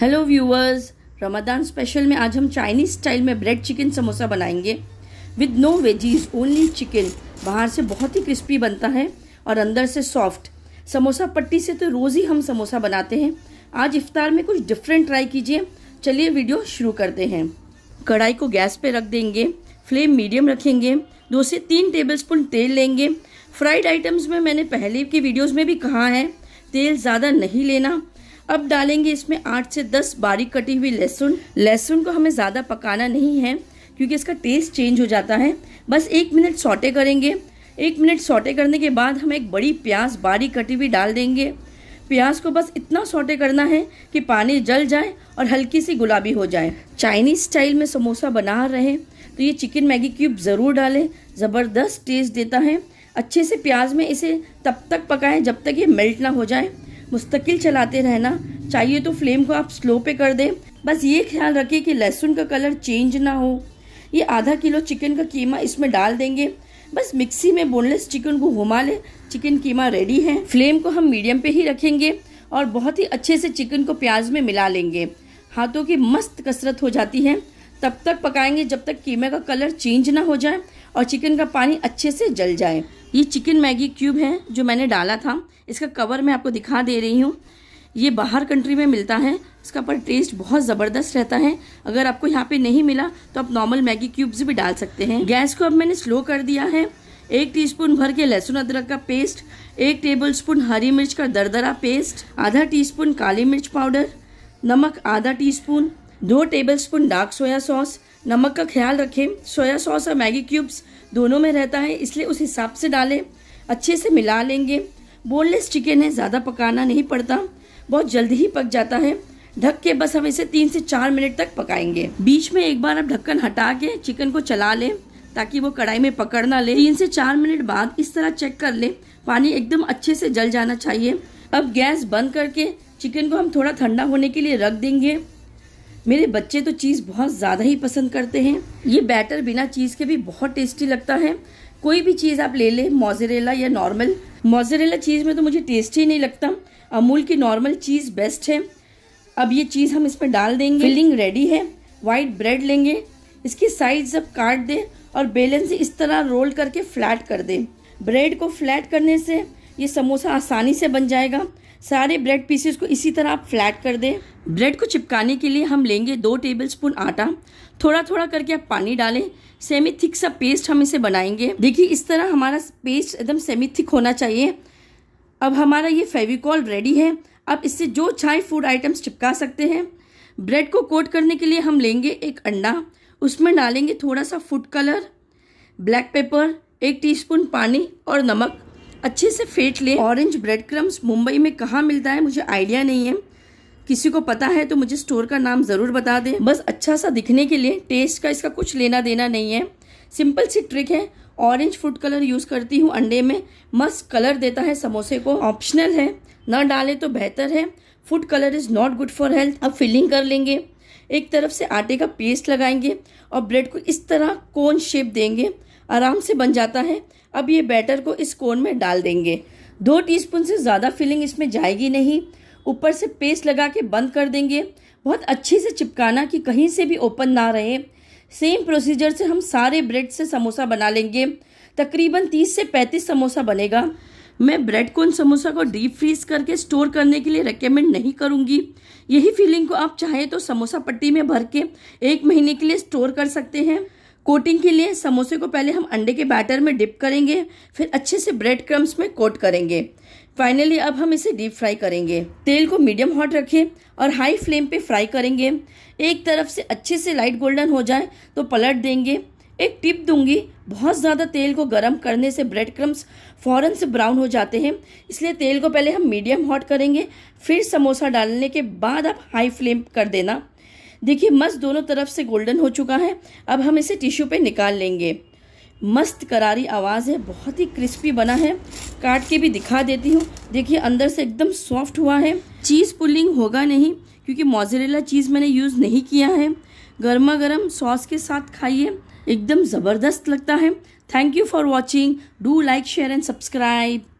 hello viewers Ramadan special में आज हम चाइनीज़ स्टाइल में ब्रेड चिकन समोसा बनाएंगे with no veggies only chicken बाहर से बहुत ही क्रिस्पी बनता है और अंदर से सॉफ्ट समोसा पट्टी से तो रोज़ ही हम समोसा बनाते हैं आज इफ्तार में कुछ डिफरेंट ट्राई कीजिए चलिए वीडियो शुरू करते हैं कढ़ाई को गैस पे रख देंगे फ्लेम मीडियम रखेंगे दो से तीन स्पून तेल लेंगे फ्राइड आइटम्स में मैंने पहले की वीडियोज़ में भी कहा है तेल ज़्यादा नहीं लेना अब डालेंगे इसमें आठ से दस बारीक कटी हुई लहसुन लहसुन को हमें ज़्यादा पकाना नहीं है क्योंकि इसका टेस्ट चेंज हो जाता है बस एक मिनट सौटे करेंगे एक मिनट सौटे करने के बाद हम एक बड़ी प्याज बारीक कटी हुई डाल देंगे प्याज को बस इतना सौटे करना है कि पानी जल जाए और हल्की सी गुलाबी हो जाए चाइनीज़ स्टाइल में समोसा बना रहे तो ये चिकन मैगी क्यूब ज़रूर डालें ज़बरदस्त टेस्ट देता है अच्छे से प्याज में इसे तब तक पकाएं जब तक ये मेल्ट ना हो जाए मुस्तकिल चलाते रहना चाहिए तो फ्लेम को आप स्लो पे कर दें बस ये ख्याल रखें कि लहसुन का कलर चेंज ना हो ये आधा किलो चिकन का कीमा इसमें डाल देंगे बस मिक्सी में बोनलेस चिकन को घुमा लें चिकन कीमा रेडी है फ्लेम को हम मीडियम पे ही रखेंगे और बहुत ही अच्छे से चिकन को प्याज में मिला लेंगे हाथों की मस्त कसरत हो जाती है तब तक पकाएंगे जब तक कीमे का कलर चेंज ना हो जाए और चिकन का पानी अच्छे से जल जाए ये चिकन मैगी क्यूब है जो मैंने डाला था इसका कवर मैं आपको दिखा दे रही हूँ ये बाहर कंट्री में मिलता है इसका पर टेस्ट बहुत ज़बरदस्त रहता है अगर आपको यहाँ पे नहीं मिला तो आप नॉर्मल मैगी क्यूब्स भी डाल सकते हैं गैस को अब मैंने स्लो कर दिया है एक टीस्पून भर के लहसुन अदरक का पेस्ट एक टेबलस्पून हरी मिर्च का दरदरा पेस्ट आधा टीस्पून काली मिर्च पाउडर नमक आधा टीस्पून दो टेबलस्पून डार्क सोया सॉस नमक का ख्याल रखें सोया सॉस और मैगी क्यूब्स दोनों में रहता है इसलिए उस हिसाब से डालें अच्छे से मिला लेंगे बोनलेस चिकन है ज़्यादा पकाना नहीं पड़ता बहुत जल्दी ही पक जाता है ढक के बस हम इसे तीन से चार मिनट तक पकाएंगे बीच में एक बार आप ढक्कन हटा के चिकन को चला लें ताकि वो कढ़ाई में पकड़ ना ले तीन से चार मिनट बाद इस तरह चेक कर लें पानी एकदम अच्छे से जल जाना चाहिए अब गैस बंद करके चिकन को हम थोड़ा ठंडा होने के लिए रख देंगे मेरे बच्चे तो चीज़ बहुत ज़्यादा ही पसंद करते हैं ये बैटर बिना चीज़ के भी बहुत टेस्टी लगता है कोई भी चीज़ आप ले लें मोजरेला या नॉर्मल मोजरेला चीज़ में तो मुझे टेस्ट ही नहीं लगता अमूल की नॉर्मल चीज़ बेस्ट है अब ये चीज़ हम इसमें डाल देंगे फिलिंग रेडी है वाइट ब्रेड लेंगे इसकी साइज अब काट दें और बेलेंस इस तरह रोल करके फ्लैट कर दें ब्रेड को फ्लैट करने से ये समोसा आसानी से बन जाएगा सारे ब्रेड पीसेस को इसी तरह आप फ्लैट कर दें ब्रेड को चिपकाने के लिए हम लेंगे दो टेबलस्पून आटा थोड़ा थोड़ा करके आप पानी डालें सेमी थिक सा पेस्ट हम इसे बनाएंगे देखिए इस तरह हमारा पेस्ट एकदम सेमी थिक होना चाहिए अब हमारा ये फेविकॉल रेडी है आप इससे जो चाहे फूड आइटम्स चिपका सकते हैं ब्रेड को कोट करने के लिए हम लेंगे एक अंडा उसमें डालेंगे थोड़ा सा फूड कलर ब्लैक पेपर एक टीस्पून पानी और नमक अच्छे से फेंट लें ऑरेंज ब्रेड क्रम्स मुंबई में कहाँ मिलता है मुझे आइडिया नहीं है किसी को पता है तो मुझे स्टोर का नाम ज़रूर बता दें बस अच्छा सा दिखने के लिए टेस्ट का इसका कुछ लेना देना नहीं है सिंपल सी ट्रिक है ऑरेंज फूड कलर यूज़ करती हूँ अंडे में मस्त कलर देता है समोसे को ऑप्शनल है ना डालें तो बेहतर है food colour is not good for health अब फिलिंग कर लेंगे एक तरफ से आटे का पेस्ट लगाएंगे और ब्रेड को इस तरह कोन शेप देंगे आराम से बन जाता है अब ये बैटर को इस कोन में डाल देंगे दो टीस्पून से ज़्यादा फिलिंग इसमें जाएगी नहीं ऊपर से पेस्ट लगा के बंद कर देंगे बहुत अच्छे से चिपकाना कि कहीं से भी ओपन ना रहे सेम प्रोसीजर से हम सारे ब्रेड से समोसा बना लेंगे तकरीबन 30 से 35 समोसा बनेगा मैं ब्रेड कॉर्न समोसा को डीप फ्रीज करके स्टोर करने के लिए रेकमेंड नहीं करूँगी यही फीलिंग को आप चाहें तो समोसा पट्टी में भर के एक महीने के लिए स्टोर कर सकते हैं कोटिंग के लिए समोसे को पहले हम अंडे के बैटर में डिप करेंगे फिर अच्छे से ब्रेड क्रम्स में कोट करेंगे फाइनली अब हम इसे डीप फ्राई करेंगे तेल को मीडियम हॉट रखें और हाई फ्लेम पे फ्राई करेंगे एक तरफ से अच्छे से लाइट गोल्डन हो जाए तो पलट देंगे एक टिप दूंगी बहुत ज़्यादा तेल को गर्म करने से ब्रेड क्रम्स फ़ौरन से ब्राउन हो जाते हैं इसलिए तेल को पहले हम मीडियम हॉट करेंगे फिर समोसा डालने के बाद आप हाई फ्लेम कर देना देखिए मस्त दोनों तरफ से गोल्डन हो चुका है अब हम इसे टिश्यू पे निकाल लेंगे मस्त करारी आवाज़ है बहुत ही क्रिस्पी बना है काट के भी दिखा देती हूँ देखिए अंदर से एकदम सॉफ्ट हुआ है चीज़ पुलिंग होगा नहीं क्योंकि मोजरेला चीज़ मैंने यूज़ नहीं किया है गर्मा गर्म सॉस के साथ खाइए एकदम ज़बरदस्त लगता है thank you for watching do like share and subscribe